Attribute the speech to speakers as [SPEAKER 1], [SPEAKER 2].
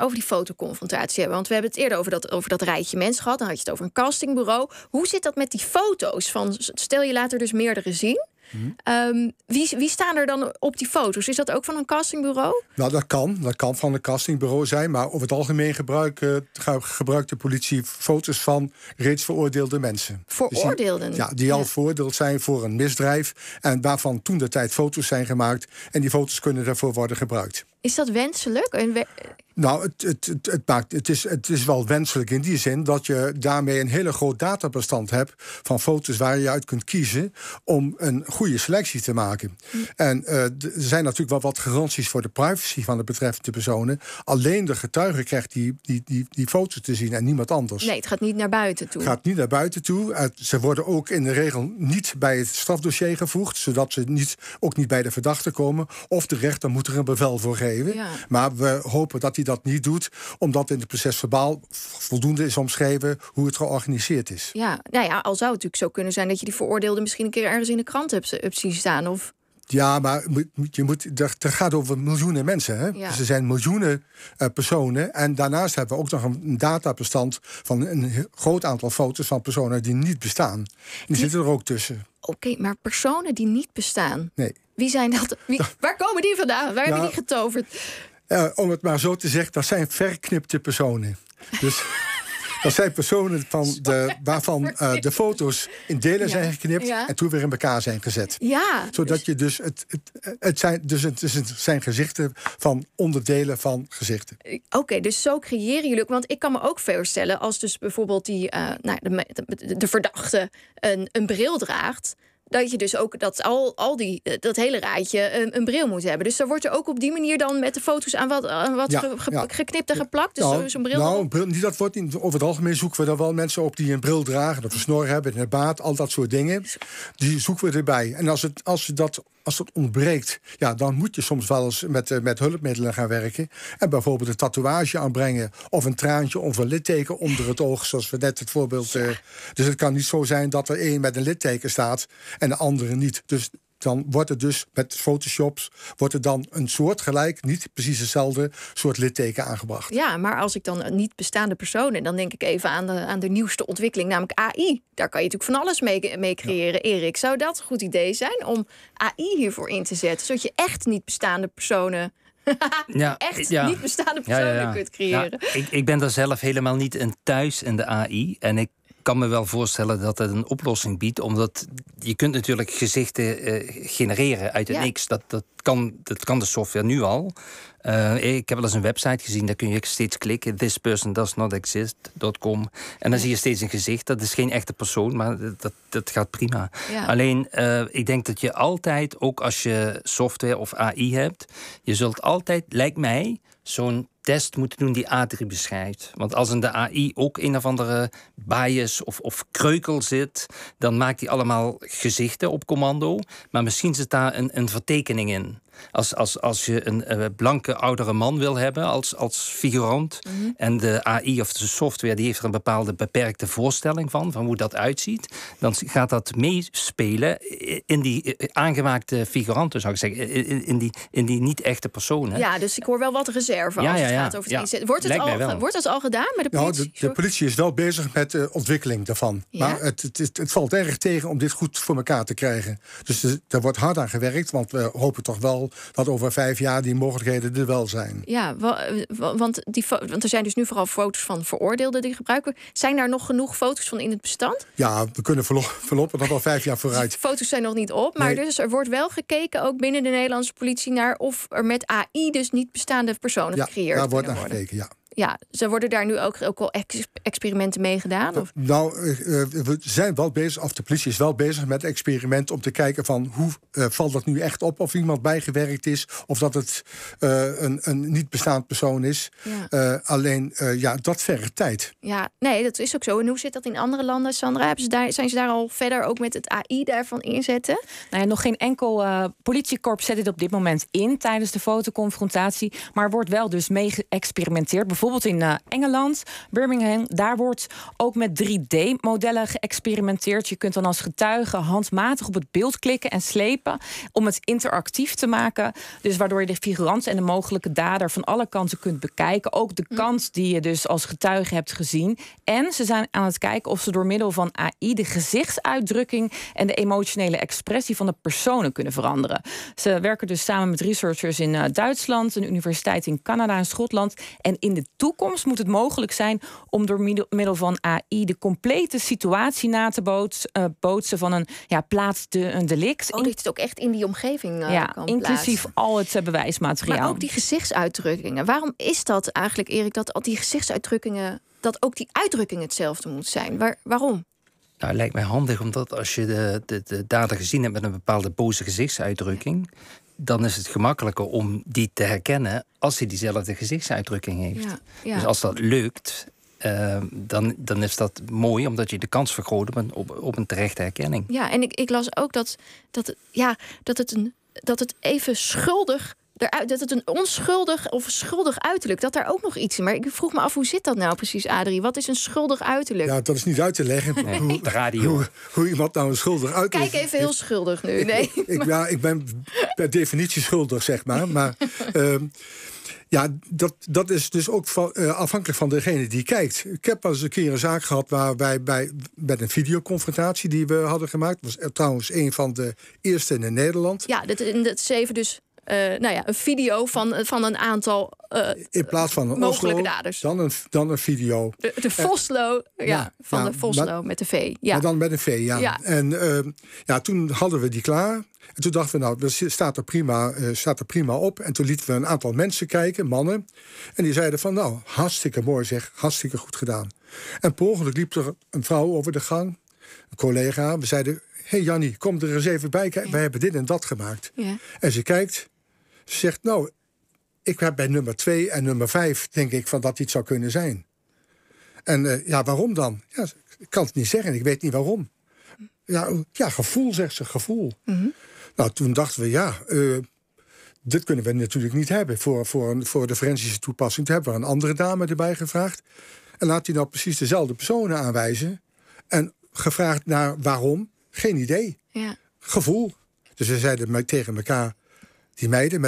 [SPEAKER 1] over die fotoconfrontatie hebben. Want we hebben het eerder over dat, over dat rijtje mensen gehad. Dan had je het over een castingbureau. Hoe zit dat met die foto's? Van, stel je later dus meerdere zien. Mhm. Ehm, wie, wie, staan er dan op die foto's? Is dat ook van een castingbureau?
[SPEAKER 2] Nou, dat kan. Dat kan van een castingbureau zijn. Maar over het algemeen gebruikt eh, gebruikt de politie foto's van reeds veroordeelde mensen. Veroordeelden? die, ja, die al veroordeeld zijn voor een misdrijf. En waarvan toen de tijd foto's zijn gemaakt. En die foto's kunnen daarvoor worden gebruikt.
[SPEAKER 1] Is dat wenselijk?
[SPEAKER 2] Nou, het, het, het, maakt, het, is, het is wel wenselijk in die zin dat je daarmee een hele groot databestand hebt van foto's waar je uit kunt kiezen om een goede selectie te maken. Mm. En eh, er zijn natuurlijk wel wat garanties voor de privacy van de betreffende personen. Alleen de getuige krijgt die, die, die, die foto's te zien en niemand anders. Nee,
[SPEAKER 1] het gaat niet naar buiten toe. Het gaat
[SPEAKER 2] niet naar buiten toe. ze worden ook in de regel niet bij het strafdossier gevoegd, zodat ze niet, ook niet bij de verdachte komen. Of de rechter moet er een bevel voor geven. Maar we hopen dat die dat niet doet, omdat in het proces verbaal voldoende is omschreven hoe het georganiseerd is.
[SPEAKER 1] Ja, nou ja, al zou het natuurlijk zo kunnen zijn dat je die veroordeelde misschien een keer ergens in de krant hebt, eh, hebt zien staan. Of...
[SPEAKER 2] Ja, maar je moet, er, gaat over miljoenen mensen. Hè? Ja. Dus er zijn miljoenen eh, personen. En daarnaast hebben we ook nog een databestand van een groot aantal foto's van personen die niet bestaan. die, zitten er ook tussen.
[SPEAKER 1] Oké, maar personen die niet bestaan. Nee. Wie zijn dat? Wie, waar komen die vandaan? Waar hebben die getoverd?
[SPEAKER 2] Eh, om het maar zo te zeggen, dat zijn verknipte personen. Dus dat zijn personen van de, waarvan eh, de foto's in delen zijn geknipt en toen weer in elkaar zijn gezet. Ja. Zodat je dus het, het, het, zijn, dus het, dus zijn gezichten van onderdelen van gezichten.
[SPEAKER 1] Eh, oké, dus zo creëren jullie ook. Want ik kan me ook voorstellen als dus bijvoorbeeld die, nou, de, de, de, verdachte een, een bril draagt dat je dus ook dat, al, al die, eh, dat hele raadje een, eh, een bril moet hebben. Dus daar wordt er ook op die manier dan met de foto's aan wat, aan wat geknipt en geplakt. Dus nou, zo'n bril. Nou,
[SPEAKER 2] bril, niet dat wordt, over het algemeen zoeken we er wel mensen op die een bril dragen, dat we snor hebben, een baat, al dat soort dingen. Die zoeken we erbij. En als, het, als dat als dat ontbreekt, ja, dan moet je soms wel eens met, eh, met hulpmiddelen gaan werken. En bijvoorbeeld een tatoeage aanbrengen. Of een traantje of een litteken onder het oog, zoals we net het voorbeeld. Eh, dus het kan niet zo zijn dat er één met een litteken staat en de andere niet. Dus dan wordt het dus met photoshops wordt er dan een soort gelijk, niet precies hetzelfde soort litteken aangebracht.
[SPEAKER 1] Ja, maar als ik dan een niet bestaande personen, dan denk ik even aan de, aan de nieuwste ontwikkeling, namelijk AI. Daar kan je natuurlijk van alles mee, mee creëren. Erik, zou dat een goed idee zijn om AI hiervoor in te zetten, zodat je echt niet bestaande personen
[SPEAKER 3] ja, echt niet bestaande personen kunt creëren. ik, ik ben daar zelf helemaal niet in thuis in de AI. En ik kan me wel voorstellen dat het een oplossing biedt. Omdat je kunt natuurlijk gezichten eh, genereren uit niks. Dat, dat, kan, dat kan de software nu al. Eh, ik heb wel eens een website gezien, daar kun je steeds klikken. This person does not exist.com. En dan zie je steeds een gezicht. Dat is geen echte persoon, maar dat, dat gaat prima. Alleen, eh, ik denk dat je altijd, ook als je software of AI hebt, je zult altijd, lijkt mij, zo'n test moeten doen die A3 beschrijft. Want als in de AI ook een of andere bias of, of kreukel zit, dan maakt hij allemaal gezichten op commando. Maar misschien zit daar een, een vertekening in. Als, als, als je een, eh, blanke oudere man wil hebben als, als figurant. Mhm. En de AI of de software die heeft er een bepaalde beperkte voorstelling van, van hoe dat uitziet. Dan gaat dat meespelen in die eh, eh, aangemaakte figuranten, zou ik zeggen. In, die, in die niet echte personen. Ja,
[SPEAKER 1] dus ik hoor wel wat reserve. Ja, ja, over het Wordt het, al, wordt het al gedaan? met nou, de, politie, de,
[SPEAKER 3] politie is wel bezig met de eh, ontwikkeling daarvan. Maar
[SPEAKER 2] het, het, het, valt erg tegen om dit goed voor elkaar te krijgen. Dus er wordt hard aan gewerkt, want we hopen toch wel dat over vijf jaar die mogelijkheden er wel zijn.
[SPEAKER 1] Ja, want, die, want er zijn dus nu vooral foto's van veroordeelden die gebruiken. Zijn daar nog genoeg foto's van in het bestand?
[SPEAKER 2] Ja, we kunnen voorlopig nog wel vijf jaar vooruit. foto's zijn nog niet op, maar dus er
[SPEAKER 1] wordt wel gekeken, ook binnen de Nederlandse politie, naar of er met AI dus niet bestaande personen ja, gecreëerd daar wordt naar gekeken, ja ja, ze worden daar nu ook, ook al experimenten mee gedaan? Of?
[SPEAKER 2] Nou, eh, eh, we zijn wel bezig, of de politie is wel bezig met experimenten om te kijken van hoe eh, valt dat nu echt op of iemand bijgewerkt is of dat het een, een niet bestaand persoon is. alleen, ja, dat vergt tijd.
[SPEAKER 1] Ja, nee, dat is ook zo. En hoe zit dat in andere landen, Sandra? Ze daar, zijn ze daar al verder ook met het AI daarvan inzetten? Nou ja, nog geen enkel politiekorps zet dit op dit moment in tijdens de fotoconfrontatie, maar wordt wel dus mee geëxperimenteerd. Bijvoorbeeld bijvoorbeeld in eh, Engeland, Birmingham. Daar wordt ook met 3D-modellen geëxperimenteerd. Je kunt dan als getuige handmatig op het beeld klikken en slepen om het interactief te maken. Dus waardoor je de figurant en de mogelijke dader van alle kanten kunt bekijken. Ook de hm. kant die je dus als getuige hebt gezien. En ze zijn aan het kijken of ze door middel van AI de gezichtsuitdrukking en de emotionele expressie van de personen kunnen veranderen. Ze werken dus samen met researchers in eh, Duitsland, een universiteit in Canada en Schotland en in de toekomst moet het mogelijk zijn om door middel van AI de complete situatie na te eh, bootsen van een ja, plaats de, een delict. Oh, dat het ook echt in die omgeving eh, ja, Inclusief al het eh, bewijsmateriaal. Maar ook die gezichtsuitdrukkingen. Waarom is dat eigenlijk, Erik, dat al die gezichtsuitdrukkingen, dat ook die uitdrukking hetzelfde moet zijn? Waar, waarom?
[SPEAKER 3] Nou, het lijkt mij handig, omdat als je de, de, de dader gezien hebt met een bepaalde boze gezichtsuitdrukking, dan is het gemakkelijker om die te herkennen als hij diezelfde gezichtsuitdrukking heeft. Dus als dat lukt, ehm, dan, dan is dat mooi, omdat je de kans vergroot op, op, een terechte herkenning.
[SPEAKER 1] Ja, en ik, ik las ook dat, dat, ja, dat, het, een, dat het even schuldig dat het een onschuldig of schuldig uiterlijk, dat daar ook nog iets in. Maar ik vroeg me af, hoe zit dat nou precies, Adrie? Wat is een schuldig uiterlijk?
[SPEAKER 2] Ja, dat is niet uit te leggen. Hoe, de radio. Hoe, iemand nou een schuldig uiterlijk... Kijk even heel
[SPEAKER 1] schuldig nu. Nee, ik, ja, ik
[SPEAKER 2] ben per definitie schuldig, zeg maar. Maar... Ehm, ja, dat, dat is dus ook eh, afhankelijk van degene die kijkt. Ik heb pas een keer een zaak gehad waar wij bij, met een videoconfrontatie die we hadden gemaakt. was eh, trouwens een van de eerste in Nederland.
[SPEAKER 1] Ja, dat, dat is even dus eh, nou ja, een video van, eh, van een aantal eh, in plaats van mogelijke daders.
[SPEAKER 2] Dan een, dan een video. De,
[SPEAKER 1] de Voslo, ja, van de Voslo met de V.
[SPEAKER 2] Ja. Maar dan met een V, ja. En ehm, ja, toen hadden we die klaar. En toen dachten we, nou, dat staat er, prima, staat er prima op. En toen lieten we een aantal mensen kijken, mannen. En die zeiden van, nou, hartstikke mooi zeg, hartstikke goed gedaan. En per liep er een vrouw over de gang, een collega. We zeiden, hé hey Jannie, kom er eens even bij kijken. Wij hebben dit en dat gemaakt. En ze kijkt zegt, nou, ik heb bij nummer 2 en nummer 5, denk ik, van dat iets zou kunnen zijn. En eh, ja, waarom dan? Ja, ik kan het niet zeggen, ik weet niet waarom. Ja, ja gevoel, zegt ze, gevoel. Mhm. Nou, toen dachten we, ja, uh, dit kunnen we natuurlijk niet hebben voor, voor, voor de forensische toepassing. Toen hebben we een andere dame erbij gevraagd. En laat hij nou precies dezelfde personen aanwijzen. En gevraagd naar waarom, geen idee. Ja. Gevoel. Dus ze zeiden tegen elkaar, die meiden met